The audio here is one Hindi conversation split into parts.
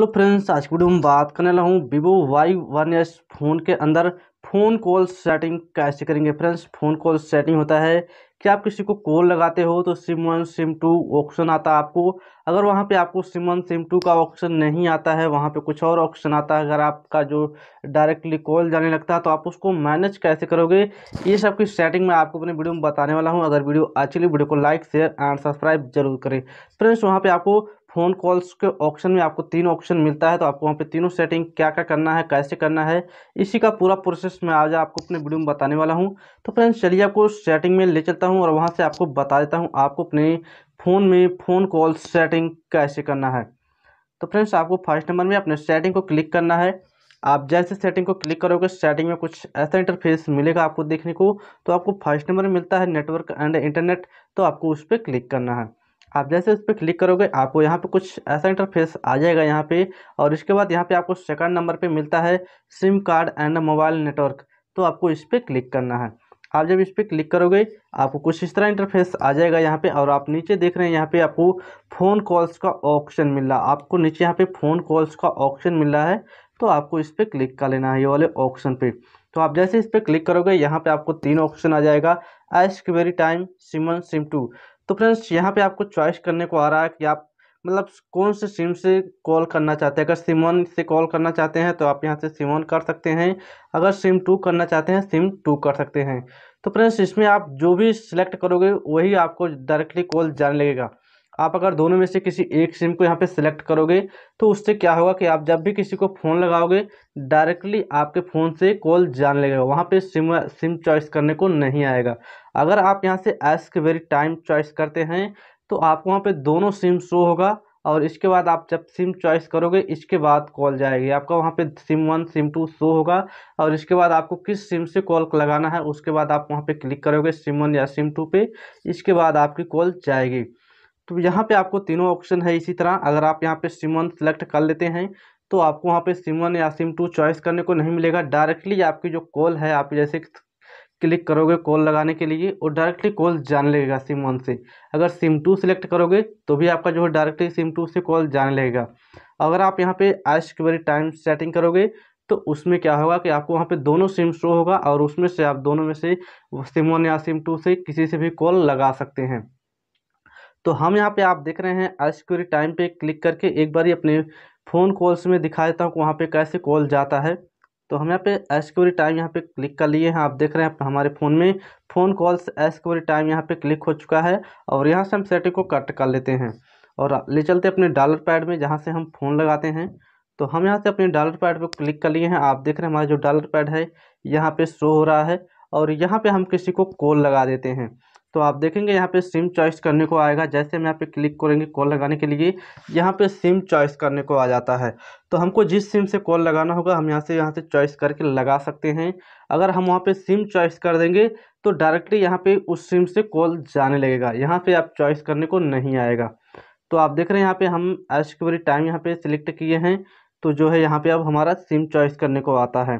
हेलो फ्रेंड्स आज की वीडियो में बात करने लगा हूँ Vivo Y one S phone के अंदर फ़ोन कॉल सेटिंग कैसे करेंगे फ्रेंड्स फ़ोन कॉल सेटिंग होता है कि आप किसी को कॉल लगाते हो तो SIM one SIM two option आता है आपको अगर वहाँ पे आपको सिम वन सिम टू का ऑप्शन नहीं आता है वहाँ पे कुछ और ऑप्शन आता है अगर आपका जो डायरेक्टली कॉल जाने लगता है तो आप उसको मैनेज कैसे करोगे ये सब की सेटिंग मैं आपको अपने वीडियो में बताने वाला हूँ अगर वीडियो अच्छी लगी वीडियो को लाइक शेयर एंड सब्सक्राइब जरूर करें फ्रेंड्स वहाँ पर आपको फ़ोन कॉल्स के ऑप्शन में आपको तीन ऑप्शन मिलता है तो आपको वहाँ पे तीनों सेटिंग क्या क्या करना है कैसे करना है इसी का पूरा प्रोसेस मैं आज आपको अपने वीडियो में बताने वाला हूँ तो फ्रेंड्स चलिए आपको सेटिंग में ले चलता हूँ और वहाँ से आपको बता देता हूँ आपको अपने फ़ोन में फ़ोन कॉल सेटिंग कैसे करना है तो फ्रेंड्स आपको फर्स्ट नंबर में अपने सेटिंग को क्लिक करना है आप जैसे सेटिंग को क्लिक करोगे सेटिंग में कुछ ऐसा इंटरफेस मिलेगा आपको देखने को तो आपको फर्स्ट नंबर मिलता है नेटवर्क एंड इंटरनेट तो आपको उस पर क्लिक करना है आप जैसे उस पर क्लिक करोगे आपको यहाँ पे कुछ ऐसा इंटरफेस आ जाएगा यहाँ पे और इसके बाद यहाँ पे आपको सेकंड नंबर पे मिलता है SIM card and mobile network तो आपको इस पर क्लिक करना है आप जब इस पर क्लिक करोगे आपको कुछ इस तरह इंटरफेस आ जाएगा यहाँ पे और आप नीचे देख रहे हैं यहाँ पे आपको फ़ोन कॉल्स का ऑप्शन मिल रहा आपको नीचे यहाँ पे फ़ोन कॉल्स का ऑप्शन मिल रहा है तो आपको इस पर क्लिक कर लेना है ये वाले ऑप्शन पे तो आप जैसे इस पर क्लिक करोगे यहाँ पे आपको तीन ऑप्शन आ जाएगा ask every time SIM one SIM two तो फ्रेंड्स यहाँ पे आपको चॉइस करने को आ रहा है कि आप मतलब कौन से सिम से कॉल करना चाहते हैं अगर सिम वन से कॉल करना चाहते हैं तो आप यहाँ से सिम वन कर सकते हैं अगर सिम टू करना चाहते हैं सिम टू कर सकते हैं तो फ्रेंड्स इसमें आप जो भी सिलेक्ट करोगे वही आपको डायरेक्टली कॉल जाने लगेगा आप अगर दोनों में से किसी एक सिम को यहाँ पे सिलेक्ट करोगे तो उससे क्या होगा कि आप जब भी किसी को फ़ोन लगाओगे डायरेक्टली आपके फ़ोन से कॉल जान लेगा वहाँ पे सिम सिम चॉइस करने को नहीं आएगा अगर आप यहाँ से एस के वेरी टाइम चॉइस करते हैं तो आपको वहाँ पर दोनों सिम शो होगा और इसके बाद आप जब सिम चॉइस करोगे इसके बाद कॉल जाएगी आपका वहाँ पे SIM one SIM two show होगा और इसके बाद आपको किस सिम से कॉल लगाना है उसके बाद आप वहाँ पे क्लिक करोगे सिम वन या सिम टू पे इसके बाद आपकी कॉल जाएगी तो यहाँ पे आपको तीनों ऑप्शन है इसी तरह अगर आप यहाँ पे सिम वन सेलेक्ट कर लेते हैं तो आपको वहाँ पे सिम वन या सिम टू चॉइस करने को नहीं मिलेगा डायरेक्टली आपकी जो कॉल है आप जैसे क्लिक करोगे कॉल लगाने के लिए और डायरेक्टली कॉल जाने लगेगा सिम वन से अगर सिम टू सेलेक्ट करोगे तो भी आपका जो है डायरेक्टली सिम टू से कॉल जाने लगेगा अगर आप यहाँ पे के वेरी टाइम सेटिंग करोगे तो उसमें क्या होगा कि आपको वहाँ पे दोनों सिम शो होगा और उसमें से आप दोनों में से सिम वन या सिम टू से किसी से भी कॉल लगा सकते हैं तो हम यहाँ पे आप देख रहे हैं क्यूरी टाइम पे क्लिक करके एक बार ही अपने फ़ोन कॉल्स में दिखा देता हूँ वहाँ पे कैसे कॉल जाता है तो हम यहाँ पे एसक्यूरी टाइम यहाँ पे क्लिक कर लिए हैं आप देख रहे हैं हमारे फ़ोन में फ़ोन कॉल्स एसक्यूरी टाइम यहाँ पे क्लिक हो चुका है और यहाँ से हम सेटिंग को कट कर लेते हैं और ले चलते अपने डॉलर पैड में जहाँ से हम फ़ोन लगाते हैं तो हम यहाँ से अपने डॉलर पैड पर क्लिक कर लिए हैं आप देख रहे हैं हमारा जो डॉलर पैड है यहाँ पर शो हो रहा है और यहाँ पर हम किसी को कॉल लगा देते हैं तो आप देखेंगे यहाँ पे सिम चॉइस करने को आएगा जैसे हम यहाँ पे क्लिक करेंगे कॉल लगाने के लिए यहाँ पे सिम चॉइस करने को आ जाता है तो हमको जिस सिम से कॉल लगाना होगा हम यहाँ से यहाँ से चॉइस करके लगा सकते हैं अगर हम वहाँ पे सिम चॉइस कर देंगे तो डायरेक्टली यहाँ पे उस सिम से कॉल जाने लगेगा यहाँ पर आप चॉइस करने को नहीं आएगा तो आप देख रहे हैं यहाँ पर हम एज टाइम यहाँ पर सिलेक्ट किए हैं तो जो है यहाँ पर अब हमारा सिम चॉइस करने को आता है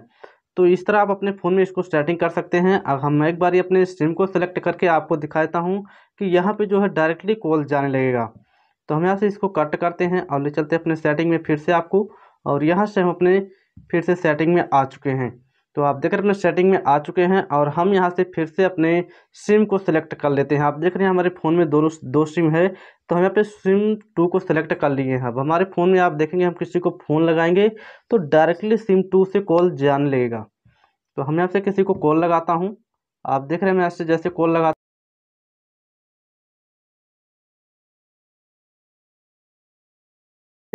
तो इस तरह आप अपने फ़ोन में इसको सेटिंग कर सकते हैं अब हम एक बार अपने सिम को सिलेक्ट करके आपको दिखाता हूँ कि यहाँ पर जो है डायरेक्टली कॉल जाने लगेगा तो हम यहाँ से इसको कट करते हैं और ले चलते हैं अपने सेटिंग में फिर से आपको और यहाँ से हम अपने फिर से सेटिंग में आ चुके हैं तो आप देख रहे हैं अपने सेटिंग में आ चुके हैं और हम यहाँ से फिर से अपने सिम को सिलेक्ट कर लेते हैं आप देख रहे हैं हमारे फ़ोन में दोनों दो सिम है तो हम यहाँ पे सिम टू को सिलेक्ट कर लिए हैं अब हमारे फ़ोन में आप देखेंगे हम किसी को फ़ोन लगाएंगे तो डायरेक्टली सिम टू से कॉल जान लेगा तो हम यहाँ से किसी को कॉल लगाता हूँ आप देख रहे हैं मैं यहाँ से जैसे कॉल लगा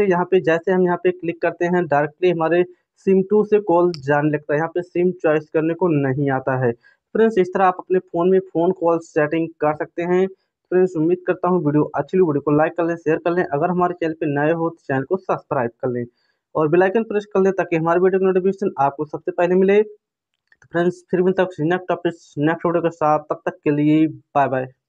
यहाँ पे जैसे हम यहाँ पे क्लिक करते हैं डायरेक्टली हमारे सिम टू से कॉल जाने लगता है यहाँ पे सिम चॉइस करने को नहीं आता है फ्रेंड्स इस तरह आप अपने फ़ोन में फ़ोन कॉल सेटिंग कर सकते हैं फ्रेंड्स उम्मीद करता हूँ वीडियो अच्छी वीडियो को लाइक कर लें शेयर कर लें अगर हमारे चैनल पर नए हो तो चैनल को सब्सक्राइब कर लें और बेलाइकन प्रेस कर लें ताकि हमारे वीडियो की नोटिफिकेशन आपको सबसे पहले मिले तो फ्रेंड्स फिर भी तक नेक्स्ट टॉपिक नेक्स्ट वीडियो के साथ तब तक के लिए बाय बाय